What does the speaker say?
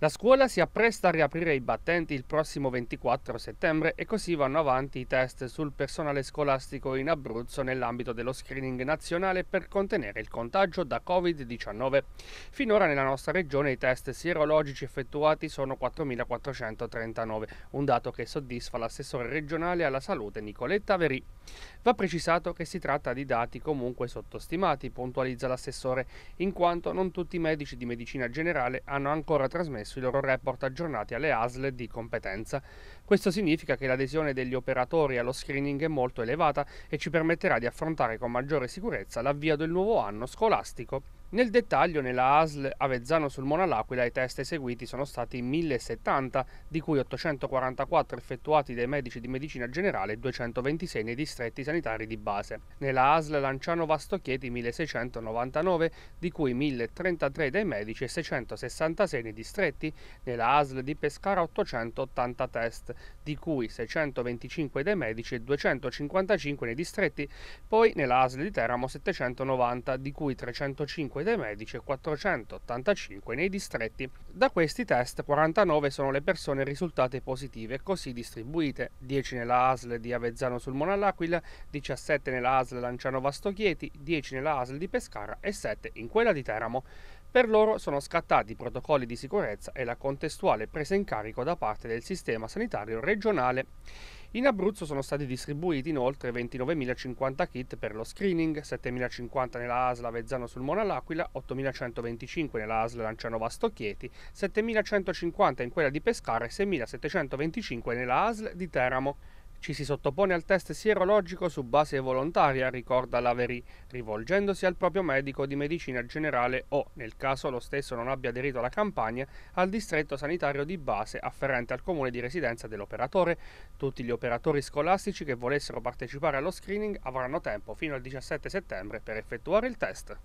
La scuola si appresta a riaprire i battenti il prossimo 24 settembre e così vanno avanti i test sul personale scolastico in Abruzzo nell'ambito dello screening nazionale per contenere il contagio da Covid-19. Finora nella nostra regione i test sierologici effettuati sono 4.439, un dato che soddisfa l'assessore regionale alla salute Nicoletta Verì. Va precisato che si tratta di dati comunque sottostimati, puntualizza l'assessore, in quanto non tutti i medici di medicina generale hanno ancora trasmesso i loro report aggiornati alle ASL di competenza. Questo significa che l'adesione degli operatori allo screening è molto elevata e ci permetterà di affrontare con maggiore sicurezza l'avvio del nuovo anno scolastico. Nel dettaglio, nella ASL Avezzano sul Monalaquila i test eseguiti sono stati 1070, di cui 844 effettuati dai medici di medicina generale e 226 nei distretti sanitari di base. Nella ASL Lanciano Vastochieti 1699, di cui 1033 dai medici e 666 nei distretti, nella ASL di Pescara 880 test, di cui 625 dai medici e 255 nei distretti, poi nella ASL di Teramo 790, di cui 305 5 dei medici e 485 nei distretti. Da questi test 49 sono le persone risultate positive così distribuite, 10 nella ASL di Avezzano sul Monall'Aquila, 17 nella ASL Lanciano Vastochieti, 10 nella ASL di Pescara e 7 in quella di Teramo. Per loro sono scattati i protocolli di sicurezza e la contestuale presa in carico da parte del sistema sanitario regionale. In Abruzzo sono stati distribuiti inoltre 29.050 kit per lo screening, 7.050 nella ASL Vezzano sul Mona all'Aquila, 8.125 nella ASL Lanciano Vasto Chieti, 7.150 in quella di Pescara e 6.725 nella ASL di Teramo. Ci si sottopone al test sierologico su base volontaria, ricorda l'Averi, rivolgendosi al proprio medico di medicina generale o, nel caso lo stesso non abbia aderito alla campagna, al distretto sanitario di base afferente al comune di residenza dell'operatore. Tutti gli operatori scolastici che volessero partecipare allo screening avranno tempo fino al 17 settembre per effettuare il test.